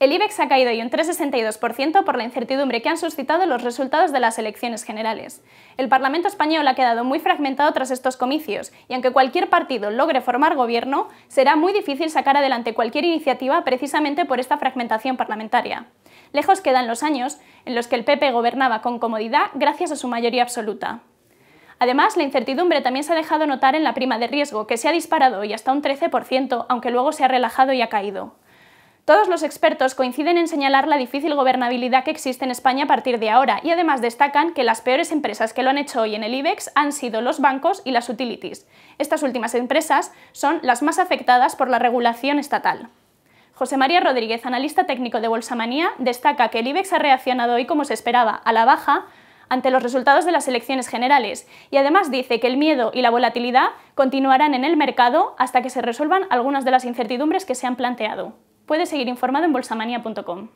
El IBEX ha caído hoy un 3,62% por la incertidumbre que han suscitado los resultados de las elecciones generales. El Parlamento español ha quedado muy fragmentado tras estos comicios y aunque cualquier partido logre formar gobierno, será muy difícil sacar adelante cualquier iniciativa precisamente por esta fragmentación parlamentaria. Lejos quedan los años en los que el PP gobernaba con comodidad gracias a su mayoría absoluta. Además, la incertidumbre también se ha dejado notar en la prima de riesgo, que se ha disparado y hasta un 13%, aunque luego se ha relajado y ha caído. Todos los expertos coinciden en señalar la difícil gobernabilidad que existe en España a partir de ahora y además destacan que las peores empresas que lo han hecho hoy en el IBEX han sido los bancos y las utilities. Estas últimas empresas son las más afectadas por la regulación estatal. José María Rodríguez, analista técnico de Bolsamanía, destaca que el IBEX ha reaccionado hoy como se esperaba, a la baja, ante los resultados de las elecciones generales y además dice que el miedo y la volatilidad continuarán en el mercado hasta que se resuelvan algunas de las incertidumbres que se han planteado puedes seguir informado en bolsamania.com.